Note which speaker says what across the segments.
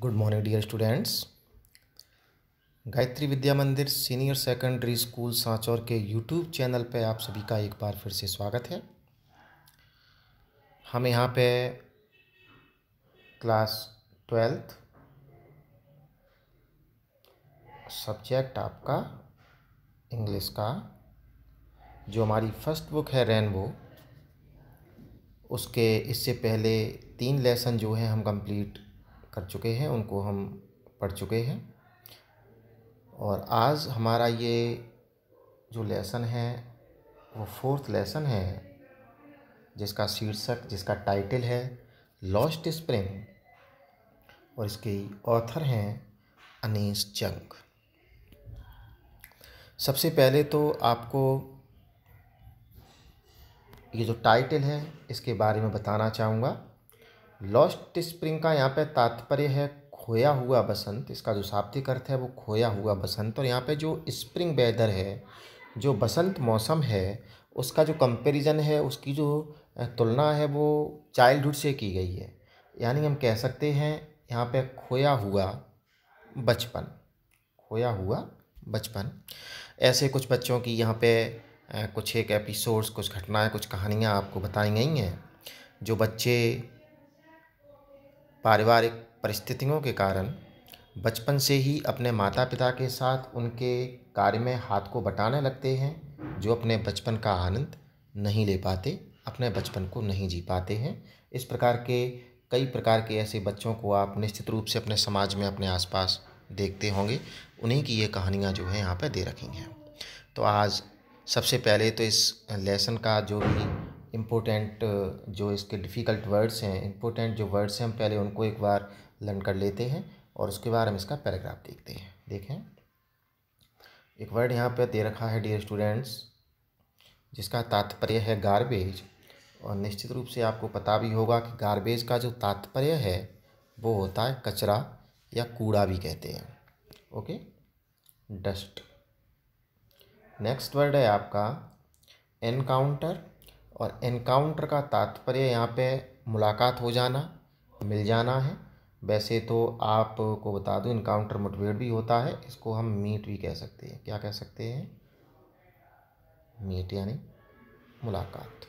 Speaker 1: good morning dear students Gayatri Vidya Mandir senior secondary school Sanchore के YouTube channel पर आप सभी का एक बार फिर से स्वागत है हम यहाँ पे क्लास ट्वेल्थ सब्जेक्ट आपका इंग्लिश का जो हमारी फर्स्ट बुक है रेनबो उसके इससे पहले तीन लेसन जो हैं हम कंप्लीट कर चुके हैं उनको हम पढ़ चुके हैं और आज हमारा ये जो लेसन है वो फोर्थ लेसन है जिसका शीर्षक जिसका टाइटल है लॉस्ट स्प्रिंग और इसके ऑथर हैं अनीस जंग सबसे पहले तो आपको ये जो टाइटल है इसके बारे में बताना चाहूँगा लॉस्ट स्प्रिंग का यहाँ पे तात्पर्य है खोया हुआ बसंत इसका जो शाब्दिक अर्थ है वो खोया हुआ बसंत और यहाँ पे जो स्प्रिंग वेदर है जो बसंत मौसम है उसका जो कंपैरिजन है उसकी जो तुलना है वो चाइल्डहुड से की गई है यानी हम कह सकते हैं यहाँ पे खोया हुआ बचपन खोया हुआ बचपन ऐसे कुछ बच्चों की यहाँ पे कुछ एक एपिसोड्स कुछ घटनाएं कुछ कहानियाँ आपको बताई गई हैं जो बच्चे पारिवारिक परिस्थितियों के कारण बचपन से ही अपने माता पिता के साथ उनके कार्य में हाथ को बटाने लगते हैं जो अपने बचपन का आनंद नहीं ले पाते अपने बचपन को नहीं जी पाते हैं इस प्रकार के कई प्रकार के ऐसे बच्चों को आप निश्चित रूप से अपने समाज में अपने आसपास देखते होंगे उन्हीं की ये कहानियाँ जो है यहाँ पर दे रखी हैं तो आज सबसे पहले तो इस लेसन का जो भी इम्पोर्टेंट uh, जो इसके डिफ़िकल्ट वर्ड्स हैं इम्पोर्टेंट जो वर्ड्स हैं हम पहले उनको एक बार लर्न कर लेते हैं और उसके बाद हम इसका पैराग्राफ देखते हैं देखें एक वर्ड यहाँ पर दे रखा है डियर स्टूडेंट्स जिसका तात्पर्य है गारबेज और निश्चित रूप से आपको पता भी होगा कि गारबेज का जो तात्पर्य है वो होता है कचरा या कूड़ा भी कहते हैं ओके डस्ट नेक्स्ट वर्ड है आपका एनकाउंटर और एनकाउंटर का तात्पर्य यहाँ पे मुलाकात हो जाना मिल जाना है वैसे तो आपको बता दूँ इनकाउंटर मुठभेड़ भी होता है इसको हम मीट भी कह सकते हैं क्या कह सकते हैं मीट यानी मुलाकात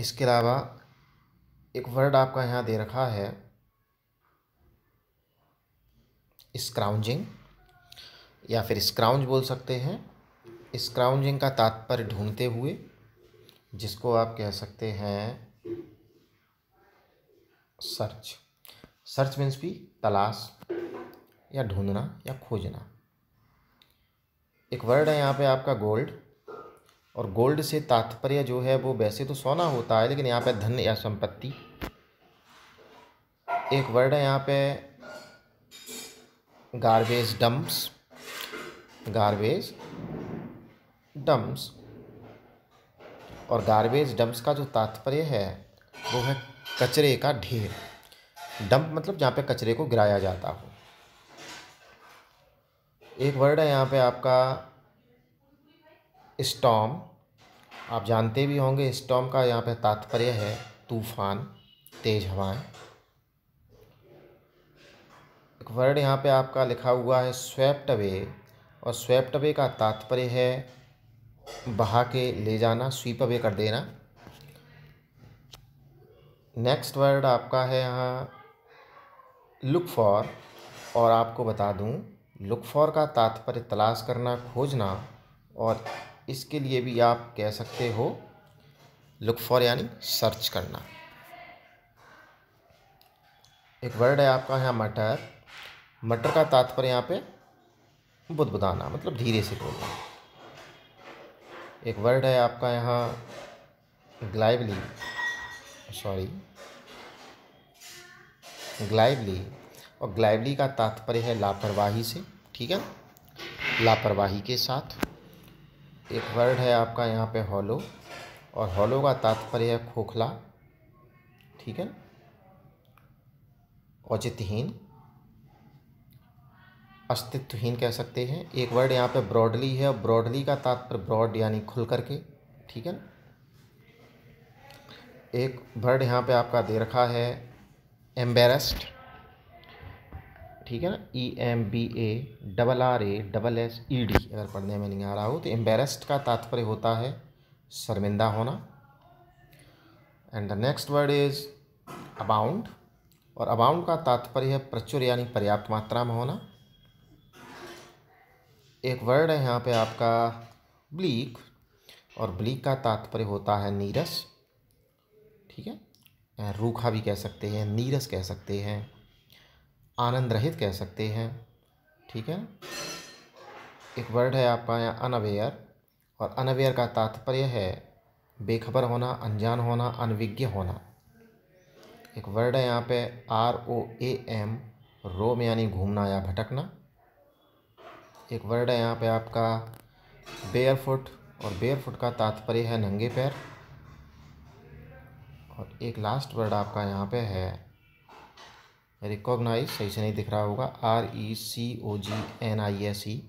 Speaker 1: इसके अलावा एक वर्ड आपका यहाँ दे रखा है स्क्राउंजिंग या फिर स्क्राउंज बोल सकते हैं स्क्राउंजिंग का तात्पर्य ढूंढते हुए जिसको आप कह सकते हैं सर्च सर्च मीन्स भी तलाश या ढूंढना या खोजना एक वर्ड है यहाँ पे आपका गोल्ड और गोल्ड से तात्पर्य जो है वो वैसे तो सोना होता है लेकिन यहाँ पे धन या संपत्ति एक वर्ड है यहाँ पे गार्बेज डम्प्स गार्बेज डम्स और गार्बेज डम्स का जो तात्पर्य है वो है कचरे का ढेर डंप मतलब जहाँ पे कचरे को गिराया जाता हो एक वर्ड है यहाँ पे आपका स्टॉम आप जानते भी होंगे स्टॉम का यहाँ पे तात्पर्य है तूफान तेज हवाएं एक वर्ड यहाँ पे आपका लिखा हुआ है स्वेप्ट अवे और स्वेप्ट अवे का तात्पर्य है बहा के ले जाना स्वीप अवे कर देना नेक्स्ट वर्ड आपका है यहाँ लुक फॉर और आपको बता दूँ लुक फॉर का तात्पर्य तलाश करना खोजना और इसके लिए भी आप कह सकते हो लुक फॉर यानी सर्च करना एक वर्ड है आपका यहाँ मटर मटर का तात्पर्य यहाँ पे बुदबुदाना मतलब धीरे से बोलना एक वर्ड है आपका यहाँ ग्लाइवली सॉरी ग्लाइवली और ग्लाइवली का तात्पर्य है लापरवाही से ठीक है लापरवाही के साथ एक वर्ड है आपका यहाँ पे हॉलो और हॉलो का तात्पर्य है खोखला ठीक है औचितहीन अस्तित्वहीन कह सकते हैं एक वर्ड यहाँ पे ब्रॉडली है और ब्रॉडली का तात्पर्य ब्रॉड यानी खुल करके ठीक है ना एक वर्ड यहाँ पे आपका दे रखा है एम्बेरस्ड ठीक है ना E M B A double R A double S E D अगर पढ़ने में नहीं आ रहा हो तो एम्बेरस्ड का तात्पर्य होता है शर्मिंदा होना and the next word is abound और अबाउंड का तात्पर्य है प्रचुर यानी पर्याप्त मात्रा में होना एक वर्ड है यहाँ पे आपका ब्लीक और ब्लीक का तात्पर्य होता है नीरस ठीक है रूखा भी कह सकते हैं नीरस कह सकते हैं आनंद रहित कह सकते हैं ठीक है एक वर्ड है आपका यहाँ अनअवेयर और अनअवेयर का तात्पर्य है बेखबर होना अनजान होना अनविज्ञ होना एक वर्ड है यहाँ पे आर ओ ए एम रोम यानी घूमना या भटकना एक वर्ड है यहाँ पे आपका बेयर फुट और बेयर फुट का तात्पर्य है नंगे पैर और एक लास्ट वर्ड आपका यहाँ पे है रिकॉग्नाइज सही से नहीं दिख रहा होगा R E C O G N I S E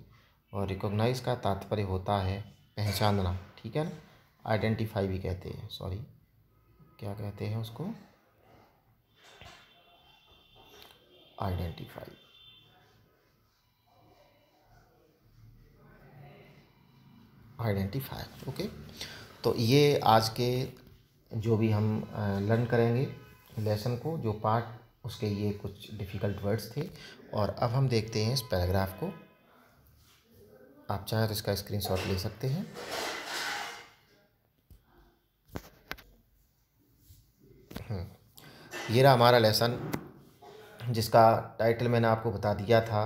Speaker 1: और रिकॉग्नाइज का तात्पर्य होता है पहचानना ठीक है ना आइडेंटिफाई भी कहते हैं सॉरी क्या कहते हैं उसको आइडेंटिफाई आइडेंटिफायर ओके तो ये आज के जो भी हम लर्न करेंगे लेसन को जो पार्ट उसके ये कुछ डिफ़िकल्ट वर्ड्स थे और अब हम देखते हैं इस पैराग्राफ को आप चाहें तो इसका स्क्रीनशॉट ले सकते हैं हम्म, ये रहा हमारा लेसन जिसका टाइटल मैंने आपको बता दिया था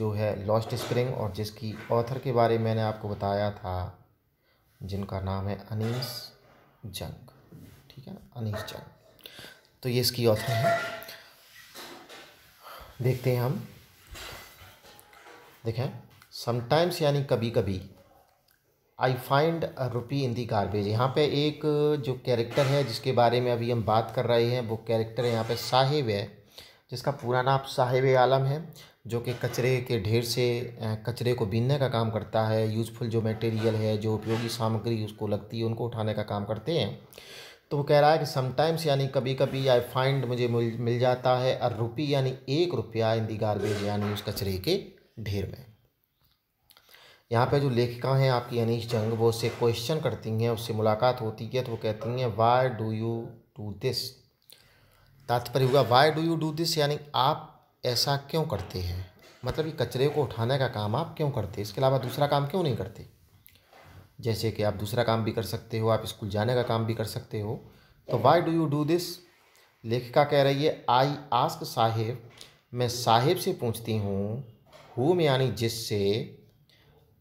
Speaker 1: जो है लॉस्ट स्प्रिंग और जिसकी ऑथर के बारे में मैंने आपको बताया था जिनका नाम है अनीस जंग ठीक है ना अनीस जंग तो ये इसकी ऑथर है देखते हैं हम देखें समटाइम्स यानी कभी कभी I find a rupee in the garbage यहाँ पे एक जो कैरेक्टर है जिसके बारे में अभी हम बात कर रहे हैं वो कैरेक्टर यहाँ पे साहिब है जिसका पूरा नाम साहिब आलम है जो कि कचरे के ढेर से कचरे को बीनने का काम करता है यूज़फुल जो मटेरियल है जो उपयोगी सामग्री उसको लगती है उनको उठाने का काम करते हैं तो वो कह रहा है कि समटाइम्स यानी कभी कभी आई फाइंड मुझे मिल मिल जाता है अर रुपी यानी एक रुपया इन दी गारबेज यानी उस कचरे के ढेर में यहाँ पे जो लेखिका हैं आपकी अनिश जंग वो उससे क्वेश्चन करती हैं उससे मुलाकात होती है तो वो कहती हैं why do you do this तात्पर्य हुआ why do you do this यानी आप ऐसा क्यों करते हैं मतलब कि कचरे को उठाने का काम आप क्यों करते हैं इसके अलावा दूसरा काम क्यों नहीं करते जैसे कि आप दूसरा काम भी कर सकते हो आप स्कूल जाने का काम भी कर सकते हो तो why do you do this लेखिका कह रही है आई आस्क साहेब मैं साहेब से पूछती हूँ हुम यानी जिससे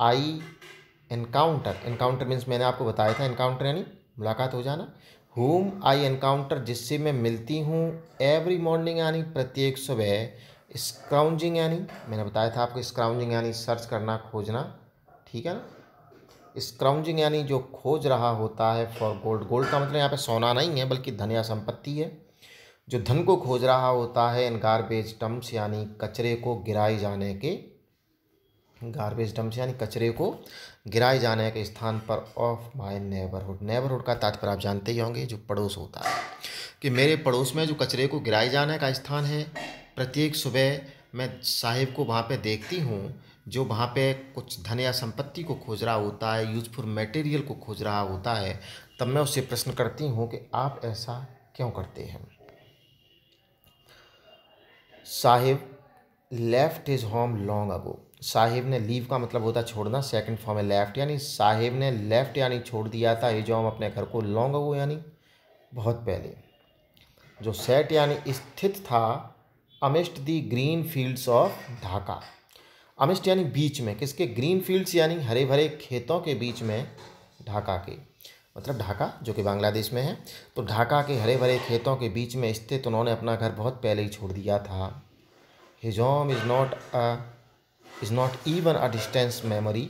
Speaker 1: आई एनकाउंटर इनकाउंटर मीन्स मैंने आपको बताया था इनकाउंटर यानी मुलाकात हो जाना होम आई एनकाउंटर जिससे मैं मिलती हूँ एवरी मॉर्निंग यानी प्रत्येक सुबह स्क्राउंजिंग यानी मैंने बताया था आपको स्क्राउंजिंग यानी सर्च करना खोजना ठीक है ना स्क्राउंजिंग यानी जो खोज रहा होता है फॉर गोल्ड गोल्ड का मतलब यहाँ पे सोना नहीं है बल्कि धन या संपत्ति है जो धन को खोज रहा होता है इन गार्बेज टम्स यानी कचरे को गिराए जाने के गार्बेज डम्प यानी कचरे को गिराए जाने के स्थान पर ऑफ माय नेबरहुड नेबरहुड का तात्पर्य आप जानते ही होंगे जो पड़ोस होता है कि मेरे पड़ोस में जो कचरे को गिराए जाने का स्थान है प्रत्येक सुबह मैं साहिब को वहाँ पे देखती हूँ जो वहाँ पे कुछ धन या संपत्ति को खोज रहा होता है यूजफुल मटेरियल को खोज रहा होता है तब मैं उससे प्रश्न करती हूँ कि आप ऐसा क्यों करते हैं Sahib left is home long ago Sahib ने लीव का मतलब होता छोड़ना सेकंड फॉर्म है लेफ़्ट यानी साहिब ने लेफ़्ट यानी छोड़ दिया था हम अपने घर को लॉन्ग वो यानी बहुत पहले जो सेट यानी स्थित था amidst the green fields of Dhaka amidst यानी बीच में किसके ग्रीन फील्ड्स यानी हरे भरे खेतों के बीच में ढाका के मतलब ढाका जो कि बांग्लादेश में है तो ढाका के हरे भरे खेतों के बीच में स्थित उन्होंने अपना घर बहुत पहले ही छोड़ दिया था his home is not a is not even a distance memory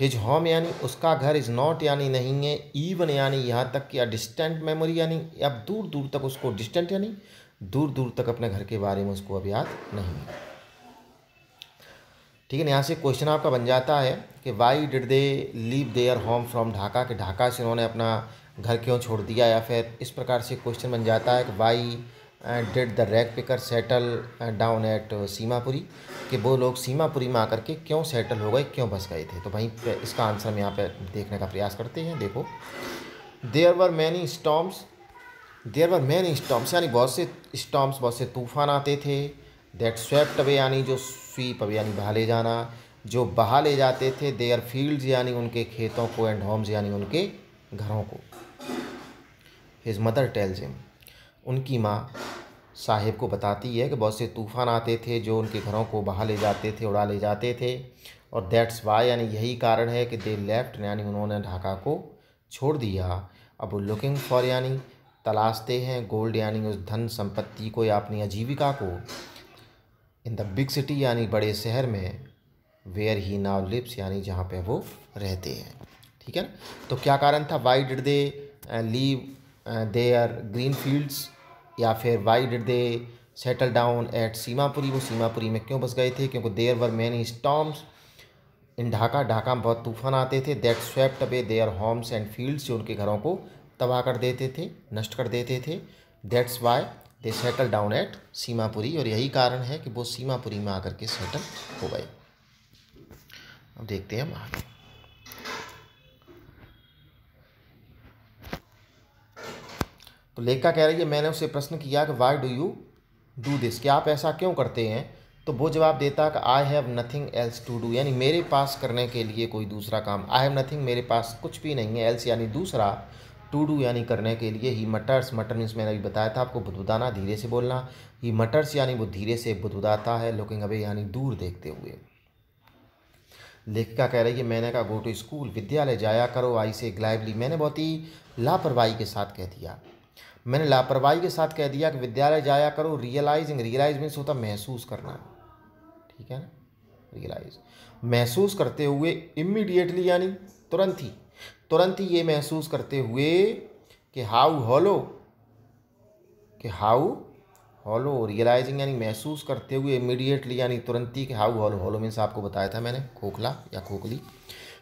Speaker 1: his home यानी उसका घर इज़ नॉट यानी नहीं है ईवन यानी यहाँ तक कि अ डिस्टेंट मेमोरी यानी अब दूर दूर तक उसको डिस्टेंट यानी दूर दूर तक अपने घर के बारे में उसको अब याद नहीं है ठीक है यहाँ से क्वेश्चन आपका बन जाता है कि why did they leave their home from Dhaka के ढाका से उन्होंने अपना घर क्यों छोड़ दिया या फिर इस प्रकार से क्वेश्चन बन जाता है कि why did the rag picker settle down at Seemapuri कि वो लोग सीमापुरी में आकर के क्यों सेटल हो गए क्यों बस गए थे तो वहीं इसका आंसर हम यहाँ पे देखने का प्रयास करते हैं देखो there were many storms there were many storms यानी बहुत से स्टॉम्स बहुत से तूफान आते थे दैट स्वेप्ट अवे यानी जो स्वीप अवे यानी बहा ले जाना जो बहा ले जाते थे देयर फील्ड्स यानी उनके खेतों को एंड होम्स यानी उनके घरों को हिज मदर टेल्स हिम उनकी माँ साहेब को बताती है कि बहुत से तूफ़ान आते थे जो उनके घरों को बहा ले जाते थे उड़ा ले जाते थे और दैट्स वाई यानी यही कारण है कि दे लेफ्ट यानी उन्होंने ढाका को छोड़ दिया अब वो लुकिंग फॉर यानी तलाशते हैं गोल्ड यानी उस धन संपत्ति को या अपनी आजीविका को इन द बिग सिटी यानी बड़े शहर में वेयर ही नाव लिप्स यानी जहाँ पे वो रहते हैं ठीक है ना तो क्या कारण था why did they leave their green fields या फिर why did they settle down at Seemapuri वो सीमापुरी में क्यों बस गए थे क्योंकि there were many storms in Dhaka Dhaka में बहुत तूफान आते थे that swept away their homes and fields जो उनके घरों को तबाह कर देते थे नष्ट कर देते थे that's why they settle down at Seemapuri और यही कारण है कि वो सीमापुरी में आकर के सेटल हो गए अब देखते हैं हम आगे तो लेखिका कह रही है मैंने उससे प्रश्न किया कि why do you do this कि आप ऐसा क्यों करते हैं तो वो जवाब देता कि I have nothing else to do यानी मेरे पास करने के लिए कोई दूसरा काम आई हैव नथिंग मेरे पास कुछ भी नहीं है एल्स यानी दूसरा टू डू यानी करने के लिए ही मटर्स मटर मीन्स मैंने अभी बताया था आपको बुदबुदाना धीरे से बोलना ही मटर्स यानी वो धीरे से बुदबुदाता है लुकिंग अवे यानी दूर देखते हुए लेखिका कह रही है मैंने कहा गो टू स्कूल विद्यालय जाया करो आई से ग्लाइवली मैंने बहुत ही लापरवाही के साथ कह दिया मैंने लापरवाही के साथ कह दिया कि विद्यालय जाया करो रियलाइजिंग रियलाइज मीन्स होता महसूस करना ठीक है ना रियलाइज महसूस करते हुए इमीडिएटली यानी तुरंत ही तुरंत ही ये महसूस करते हुए कि हाउ हॉलो कि हाउ हॉलो रियलाइजिंग यानी महसूस करते हुए इमीडिएटली यानी तुरंत ही कि हाउ हॉलो हॉलो मीन्स आपको बताया था मैंने खोखला या खोखली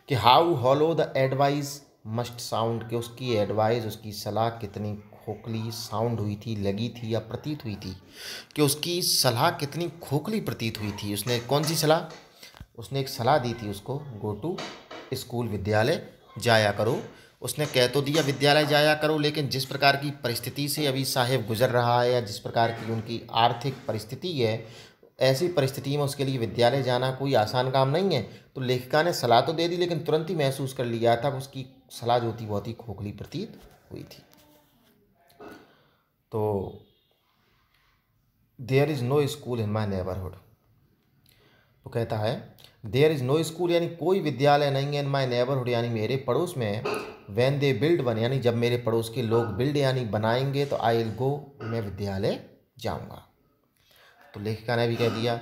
Speaker 1: कि how hollow the advice must sound कि उसकी एडवाइस उसकी सलाह कितनी खोखली साउंड हुई थी लगी थी या प्रतीत हुई थी कि उसकी सलाह कितनी खोखली प्रतीत हुई थी उसने कौन सी सलाह उसने एक सलाह दी थी उसको गो टू स्कूल विद्यालय जाया करो उसने कह तो दिया विद्यालय जाया करो लेकिन जिस प्रकार की परिस्थिति से अभी साहेब गुजर रहा है या जिस प्रकार की उनकी आर्थिक परिस्थिति है ऐसी परिस्थिति में उसके लिए विद्यालय जाना कोई आसान काम नहीं है तो लेखिका ने सलाह तो दे दी लेकिन तुरंत ही महसूस कर लिया था उसकी सलाह जो थी बहुत ही खोखली प्रतीत हुई थी तो there is no school in my neighbourhood तो कहता है देयर इज़ नो स्कूल यानी कोई विद्यालय नहीं है इन माई नेबरहुड यानी मेरे पड़ोस में वैन दे बिल्ड वन यानी जब मेरे पड़ोस के लोग बिल्ड यानी बनाएंगे तो आई विल गो मैं विद्यालय जाऊँगा तो लेखिका ने भी कह दिया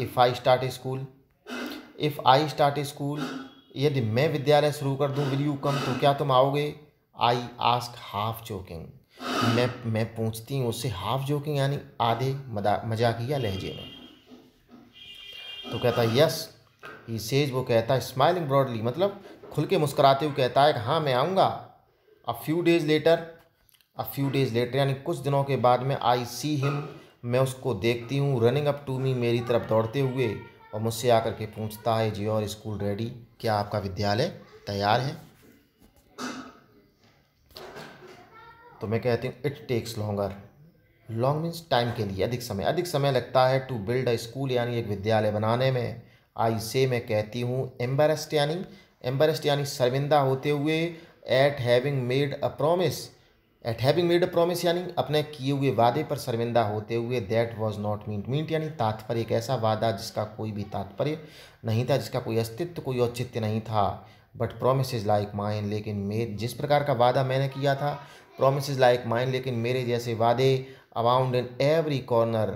Speaker 1: if I start school if I start school यदि मैं विद्यालय शुरू कर दूँ विल यू कम तो क्या तुम आओगे आई आस्क हाफ चोकिंग मैं मैं पूछती हूँ उससे हाफ जोकिंग यानी आधे मजाकिया लहजे में तो कहता है यस ही सेज वो कहता है स्माइलिंग ब्रॉडली मतलब खुल के मुस्कुराते हुए कहता है कि हाँ मैं आऊँगा a few days later a few days later यानी कुछ दिनों के बाद में आई सी हिम मैं उसको देखती हूँ रनिंग अप टू मी मेरी तरफ दौड़ते हुए और मुझसे आकर के पूछता है जी और स्कूल रेडी क्या आपका विद्यालय तैयार है तो मैं कहती हूँ it takes longer long means time के लिए अधिक समय अधिक समय लगता है टू बिल्ड अ स्कूल यानी एक विद्यालय बनाने में आई से मैं कहती हूँ एम्बेरस्ड यानी एम्बेरस्ड यानी शर्मिंदा होते हुए at having made a promise at having made a promise यानी अपने किए हुए वादे पर शर्मिंदा होते हुए that was not meet meet यानी तात्पर्य एक ऐसा वादा जिसका कोई भी तात्पर्य नहीं था जिसका कोई अस्तित्व कोई औचित्य नहीं था but promise is like mine लेकिन मे जिस प्रकार का वादा मैंने किया था प्रोमिस लाइक माइंड लेकिन मेरे जैसे वादे abound in every corner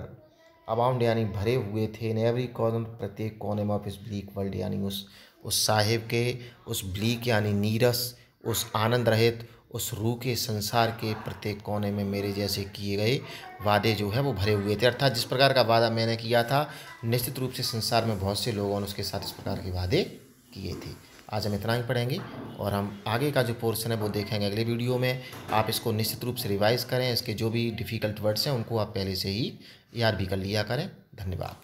Speaker 1: abound यानी भरे हुए थे इन एवरी कॉर्नर प्रत्येक कोने में ऑफ इस ब्लीक वर्ल्ड यानी उस उस साहिब के उस ब्लीक यानी नीरस उस आनंद रहित उस रूह के संसार के प्रत्येक कोने में मेरे जैसे किए गए वादे जो है वो भरे हुए थे अर्थात जिस प्रकार का वादा मैंने किया था निश्चित रूप से संसार में बहुत से लोगों ने उसके साथ इस प्रकार के वादे किए थे आज हम इतना ही पढ़ेंगे और हम आगे का जो पोर्शन है वो देखेंगे अगले वीडियो में आप इसको निश्चित रूप से रिवाइज़ करें इसके जो भी डिफ़िकल्ट वर्ड्स हैं उनको आप पहले से ही याद भी कर लिया करें धन्यवाद